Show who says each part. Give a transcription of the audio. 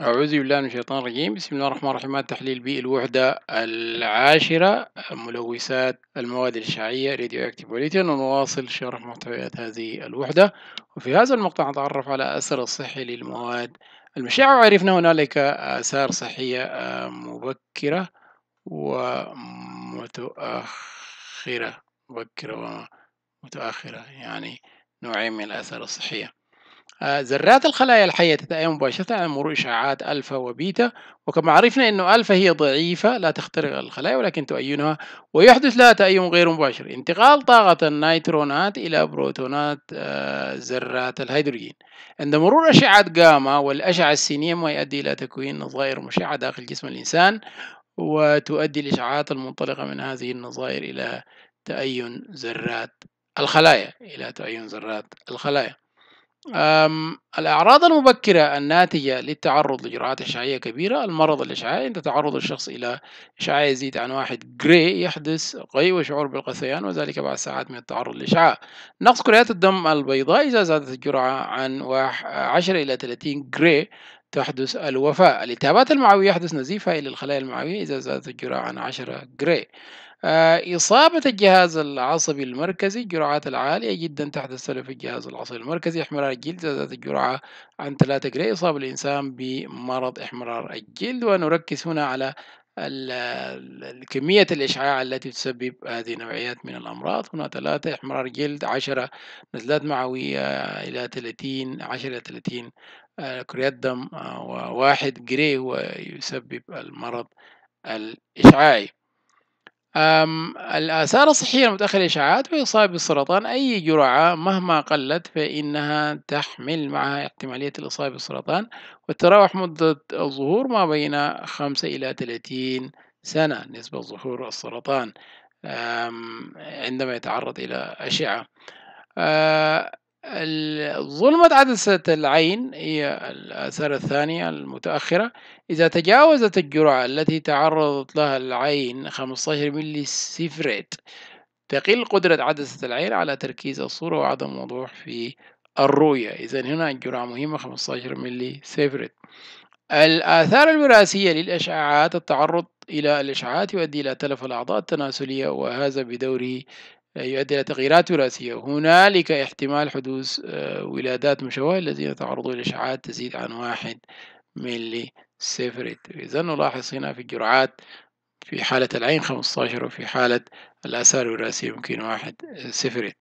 Speaker 1: أعوذ بالله من الشيطان الرجيم بسم الله الرحمن الرحيم تحليل بي الوحدة العاشرة ملوثات المواد الإشعاعية راديو أكتيف ونواصل شرح محتويات هذه الوحدة وفي هذا المقطع نتعرف على أثر الصحي للمواد المشعة وعرفنا هنالك آثار صحية آه، مبكرة ومتأخرة مبكرة ومتأخرة يعني نوعين من الآثار الصحية آه، ذرات الخلايا الحية تتأين مباشرة عن مرور إشعاعات ألفا وبيتا وكما عرفنا أن ألفا هي ضعيفة لا تخترق الخلايا ولكن تؤينها ويحدث لها تأين غير مباشر انتقال طاقة النيترونات إلى بروتونات آه، ذرات الهيدروجين عند مرور أشعة جاما والأشعة السينية ما يؤدي إلى تكوين نظائر مشعة داخل جسم الإنسان وتؤدي الإشعاعات المنطلقة من هذه النظائر إلى تأين ذرات الخلايا إلى تأين ذرات الخلايا الأعراض المبكرة الناتجة للتعرض لجرعات إشعاعية كبيرة المرض الإشعاعي عند تعرض الشخص إلى إشعاع يزيد عن واحد جري يحدث غي وشعور بالغثيان وذلك بعد ساعات من التعرض للإشعاع نقص كريات الدم البيضاء إذا زادت الجرعة عن 10 إلى 30 جري تحدث الوفاة الالتهابات المعوية يحدث نزيفها إلى الخلايا المعوية إذا زادت الجرعة عن 10 جري آه، إصابة الجهاز العصبي المركزي الجرعات العالية جدا تحدث له في الجهاز العصبي المركزي احمرار الجلد ذات الجرعة عن 3 جري يصاب الإنسان بمرض احمرار الجلد ونركز هنا على الكمية الإشعاع التي تسبب هذه النوعيات من الأمراض هنا ثلاثة إحمرار جلد عشرة نزلات معوية إلى ثلاثين عشرة إلى 30 آه، كريات دم آه، وواحد جري هو يسبب المرض الإشعاعي الآثار الصحية المتأخرة للإشعاعات وإصابة بالسرطان أي جرعة مهما قلت فإنها تحمل معها احتمالية الإصابة بالسرطان وتتراوح مدة الظهور ما بين خمسة إلى ثلاثين سنة نسبة ظهور السرطان عندما يتعرض إلى أشعة أه، ظلمة عدسة العين هي الآثار الثانية المتأخرة إذا تجاوزت الجرعة التي تعرضت لها العين 15 ملي سيفريت تقل قدرة عدسة العين على تركيز الصورة وعدم وضوح في الرؤية إذا هنا الجرعة مهمة 15 ملي سيفريت الآثار الوراثية للأشعاعات التعرض إلى الإشعاعات يؤدي إلى تلف الأعضاء التناسلية وهذا بدوره يؤدي إلى تغييرات وراثية هنالك احتمال حدوث آه، ولادات مشوهة الذين تعرضوا لإشعاعات تزيد عن واحد ملي سيفريت إذا نلاحظ هنا في الجرعات في حالة العين 15 وفي حالة الآثار الوراثية يمكن واحد سيفريت